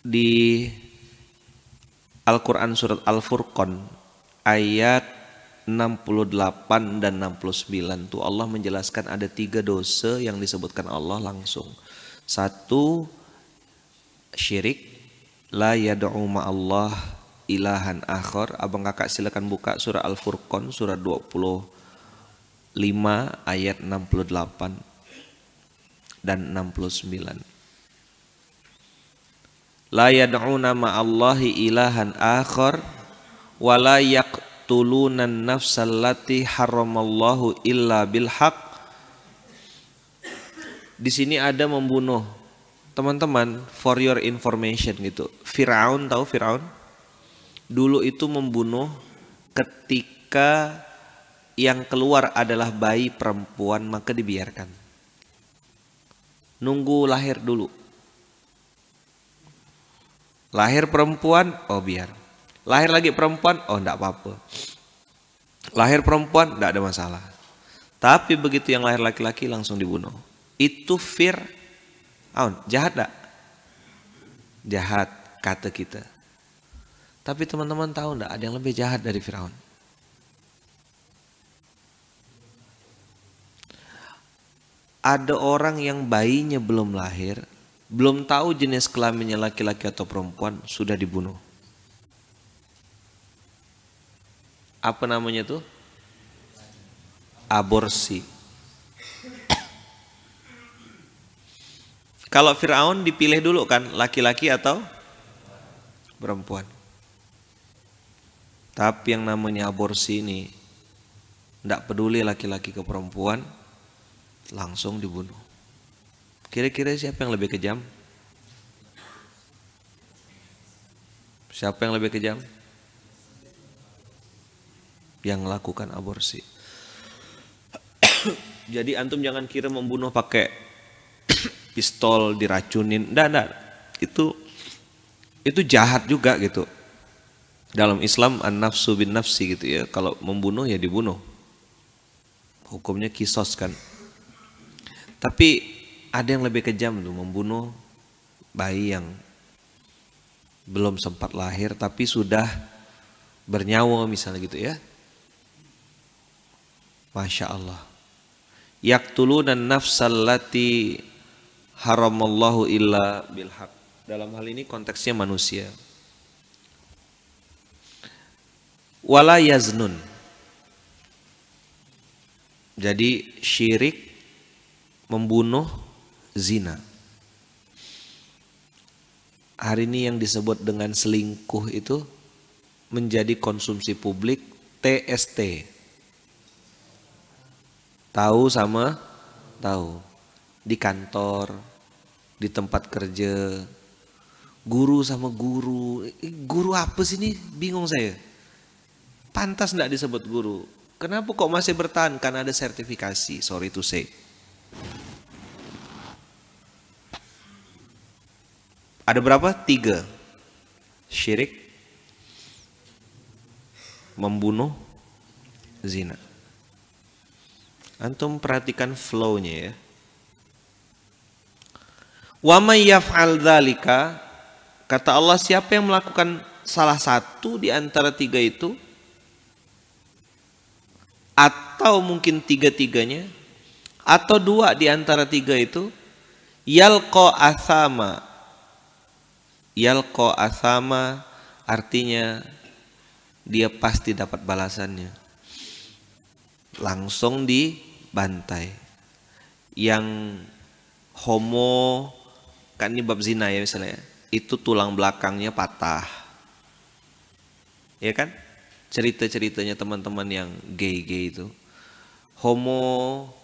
di Al-Quran surat Al-Furqan ayat 68 dan 69 tuh Allah menjelaskan ada tiga dosa yang disebutkan Allah langsung. Satu syirik la yad'u Allah ilahan akhor. Abang kakak silakan buka surah Al-Furqan surah 25 ayat 68 dan 69 la yad'una ma'allahi ilahan akhar wa la yaqtuluna nafsal lati haramallahu illa bil haq di sini ada membunuh teman-teman for your information gitu Firaun tahu Firaun dulu itu membunuh ketika yang keluar adalah bayi perempuan maka dibiarkan nunggu lahir dulu Lahir perempuan, oh biar. Lahir lagi perempuan, oh enggak apa-apa. Lahir perempuan, enggak ada masalah. Tapi begitu yang lahir laki-laki langsung dibunuh. Itu fir, aun, jahat enggak? Jahat kata kita. Tapi teman-teman tahu enggak ada yang lebih jahat dari Firaun? Ada orang yang bayinya belum lahir, belum tahu jenis kelaminnya laki-laki atau perempuan sudah dibunuh. Apa namanya itu? Aborsi. Kalau Firaun dipilih dulu kan laki-laki atau perempuan. Tapi yang namanya aborsi ini tidak peduli laki-laki ke perempuan langsung dibunuh. Kira-kira siapa yang lebih kejam? Siapa yang lebih kejam? Yang melakukan aborsi. Jadi antum jangan kira membunuh pakai pistol diracunin. Enggak, enggak. Itu itu jahat juga gitu. Dalam Islam an-nafsu bin nafsi gitu ya. Kalau membunuh ya dibunuh. Hukumnya kisos kan. Tapi ada yang lebih kejam tuh membunuh bayi yang belum sempat lahir tapi sudah bernyawa misalnya gitu ya. Masya Allah. dan nafsallati haramallahu illa bilhaq. Dalam hal ini konteksnya manusia. Wala Jadi syirik membunuh zina. Hari ini yang disebut dengan selingkuh itu menjadi konsumsi publik TST. Tahu sama tahu. Di kantor, di tempat kerja, guru sama guru. Guru apa sih ini? Bingung saya. Pantas nggak disebut guru. Kenapa kok masih bertahan? Karena ada sertifikasi, sorry to say. Ada berapa? Tiga. Syirik, membunuh, zina. Antum perhatikan flow-nya ya. Wa may yaf'al kata Allah siapa yang melakukan salah satu di antara tiga itu atau mungkin tiga-tiganya atau dua di antara tiga itu yalqa asama Yalko asama artinya dia pasti dapat balasannya. Langsung dibantai. Yang homo kan ini bab zina ya misalnya. Itu tulang belakangnya patah. Ya kan? Cerita-ceritanya teman-teman yang gay-gay itu homo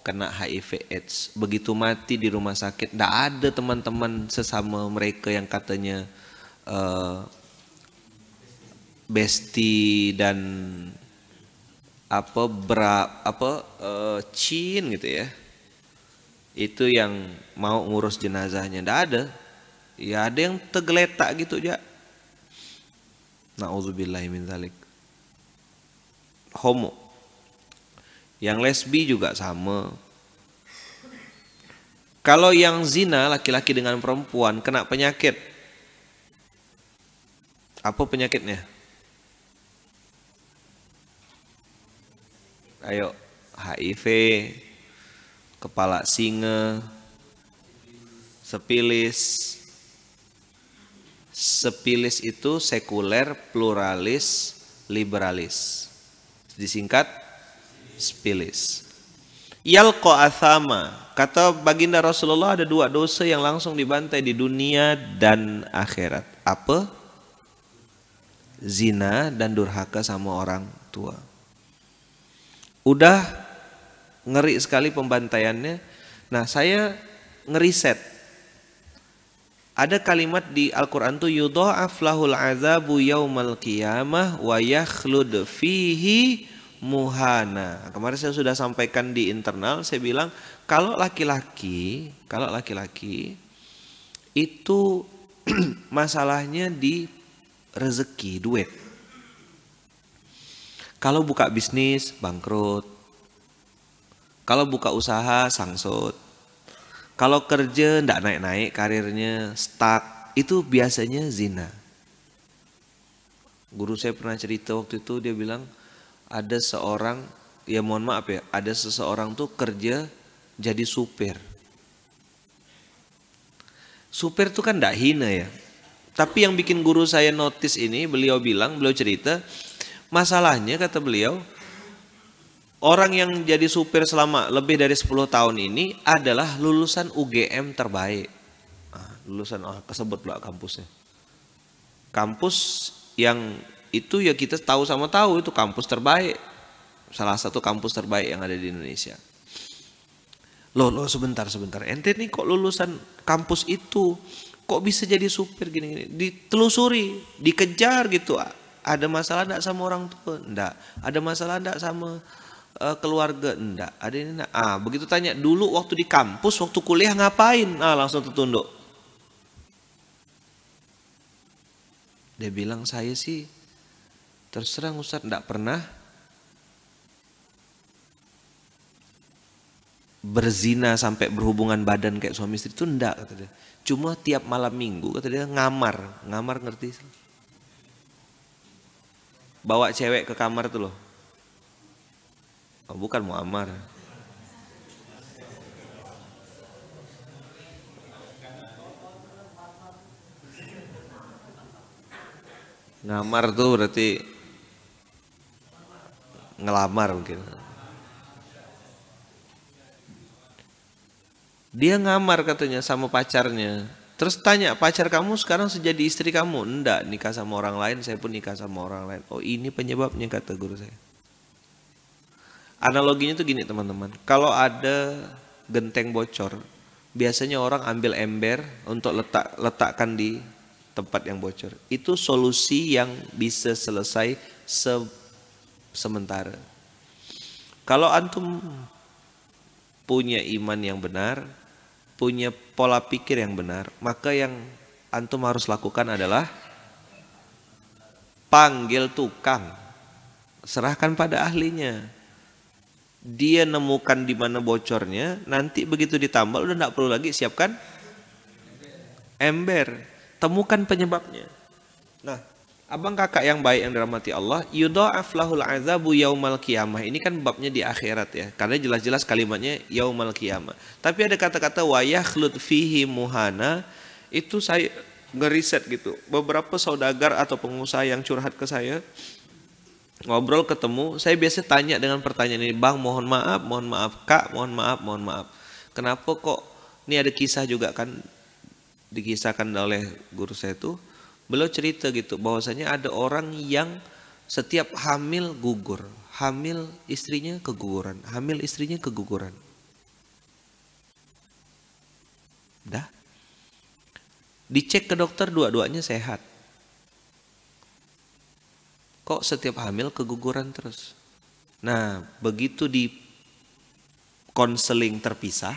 kena HIV AIDS begitu mati di rumah sakit tidak ada teman-teman sesama mereka yang katanya uh, eh, besti dan apa bra apa uh, eh, cin gitu ya itu yang mau ngurus jenazahnya tidak ada ya ada yang tergeletak gitu ya Nauzubillahiminzalik. zalik homo yang lesbi juga sama. Kalau yang zina laki-laki dengan perempuan kena penyakit. Apa penyakitnya? Ayo, HIV, kepala singa, sepilis. Sepilis itu sekuler, pluralis, liberalis. Disingkat spilis. Yalqo athama, kata baginda Rasulullah ada dua dosa yang langsung dibantai di dunia dan akhirat. Apa? Zina dan durhaka sama orang tua. Udah ngeri sekali pembantaiannya. Nah saya ngeriset. Ada kalimat di Al-Quran tuh yudha'af lahul azabu yaumal qiyamah wa yakhlud fihi muhana. Kemarin saya sudah sampaikan di internal, saya bilang kalau laki-laki, kalau laki-laki itu masalahnya di rezeki, duit. Kalau buka bisnis bangkrut. Kalau buka usaha sangsut. Kalau kerja ndak naik-naik karirnya stuck, itu biasanya zina. Guru saya pernah cerita waktu itu dia bilang, ada seorang ya mohon maaf ya ada seseorang tuh kerja jadi supir supir tuh kan tidak hina ya tapi yang bikin guru saya notice ini beliau bilang beliau cerita masalahnya kata beliau orang yang jadi supir selama lebih dari 10 tahun ini adalah lulusan UGM terbaik. Ah, lulusan oh, kesebut lah kampusnya. Kampus yang itu ya kita tahu sama tahu itu kampus terbaik. Salah satu kampus terbaik yang ada di Indonesia. Loh, loh sebentar, sebentar. Ente nih kok lulusan kampus itu? Kok bisa jadi supir gini-gini? Ditelusuri, dikejar gitu. Ada masalah enggak sama orang tua? Enggak. Ada masalah enggak sama uh, keluarga? Enggak. Ada ini enggak. Ah, begitu tanya dulu waktu di kampus, waktu kuliah ngapain? Ah, langsung tertunduk. Dia bilang saya sih terserah Ustaz tidak pernah berzina sampai berhubungan badan kayak suami istri itu enggak kata dia. Cuma tiap malam minggu kata dia ngamar, ngamar ngerti? Bawa cewek ke kamar tuh loh. Oh, bukan mau amar. Ngamar tuh berarti ngelamar mungkin. Dia ngamar katanya sama pacarnya. Terus tanya pacar kamu sekarang sejadi istri kamu? Enggak nikah sama orang lain saya pun nikah sama orang lain. Oh ini penyebabnya kata guru saya. Analoginya tuh gini teman-teman. Kalau ada genteng bocor. Biasanya orang ambil ember untuk letak letakkan di tempat yang bocor. Itu solusi yang bisa selesai se sementara. Kalau antum punya iman yang benar, punya pola pikir yang benar, maka yang antum harus lakukan adalah panggil tukang, serahkan pada ahlinya. Dia nemukan di mana bocornya, nanti begitu ditambal udah tidak perlu lagi siapkan ember, temukan penyebabnya. Nah, Abang kakak yang baik yang dirahmati Allah, yudha'af lahul azabu yaumal qiyamah. Ini kan babnya di akhirat ya. Karena jelas-jelas kalimatnya yaumal qiyamah. Tapi ada kata-kata wayah fihi muhana. Itu saya ngeriset gitu. Beberapa saudagar atau pengusaha yang curhat ke saya ngobrol ketemu, saya biasa tanya dengan pertanyaan ini, "Bang, mohon maaf, mohon maaf, Kak, mohon maaf, mohon maaf." Kenapa kok ini ada kisah juga kan dikisahkan oleh guru saya tuh Beliau cerita gitu bahwasanya ada orang yang setiap hamil gugur, hamil istrinya keguguran, hamil istrinya keguguran. Dah. Dicek ke dokter dua-duanya sehat. Kok setiap hamil keguguran terus? Nah, begitu di konseling terpisah,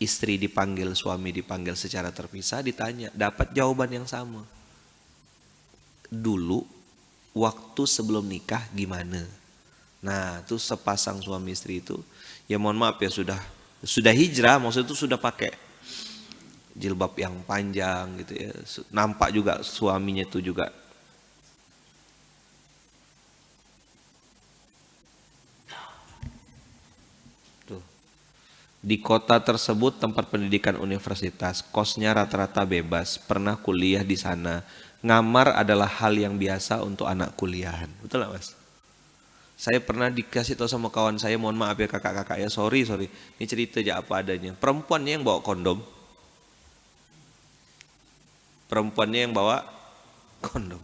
istri dipanggil, suami dipanggil secara terpisah, ditanya, dapat jawaban yang sama dulu waktu sebelum nikah gimana. Nah, itu sepasang suami istri itu ya mohon maaf ya sudah sudah hijrah maksudnya itu sudah pakai jilbab yang panjang gitu ya. Nampak juga suaminya itu juga Di kota tersebut tempat pendidikan universitas, kosnya rata-rata bebas, pernah kuliah di sana. Ngamar adalah hal yang biasa untuk anak kuliahan. Betul lah mas? Saya pernah dikasih tahu sama kawan saya, mohon maaf ya kakak-kakak ya, sorry, sorry. Ini cerita aja apa adanya. Perempuannya yang bawa kondom. Perempuannya yang bawa kondom.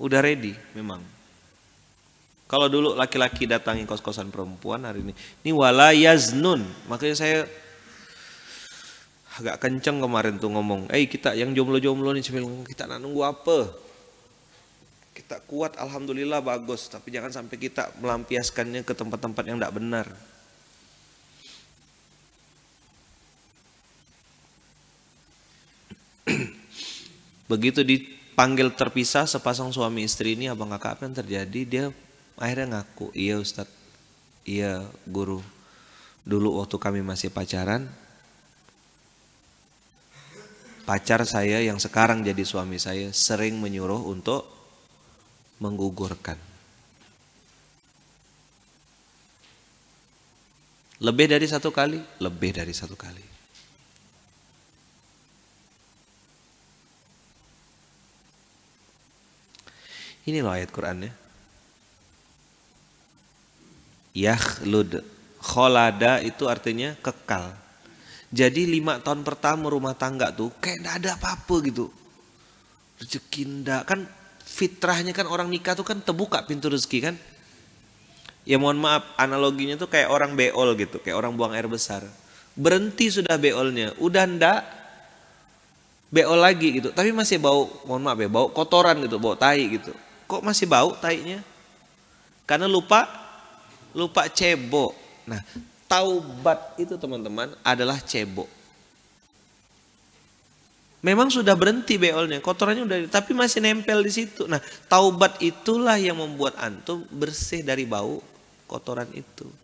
Udah ready memang kalau dulu laki-laki datangi kos-kosan perempuan hari ini, ini wala yaznun. Makanya saya agak kenceng kemarin tuh ngomong, eh kita yang jomblo-jomblo nih sambil kita nunggu apa? Kita kuat alhamdulillah bagus, tapi jangan sampai kita melampiaskannya ke tempat-tempat yang tidak benar. Begitu dipanggil terpisah sepasang suami istri ini abang kakak apa yang terjadi dia akhirnya ngaku iya Ustadz iya guru dulu waktu kami masih pacaran pacar saya yang sekarang jadi suami saya sering menyuruh untuk menggugurkan lebih dari satu kali lebih dari satu kali Ini loh ayat Qur'annya. Yakhlud. Kholada itu artinya kekal. Jadi lima tahun pertama rumah tangga tuh kayak gak ada apa-apa gitu. Rezeki ndak kan fitrahnya kan orang nikah tuh kan terbuka pintu rezeki kan. Ya mohon maaf analoginya tuh kayak orang beol gitu, kayak orang buang air besar. Berhenti sudah beolnya, udah ndak beol lagi gitu. Tapi masih bau, mohon maaf ya, bau kotoran gitu, bau tai gitu. Kok masih bau tainya? Karena lupa lupa cebok. Nah, taubat itu teman-teman adalah cebok. Memang sudah berhenti beolnya, kotorannya udah tapi masih nempel di situ. Nah, taubat itulah yang membuat antum bersih dari bau kotoran itu.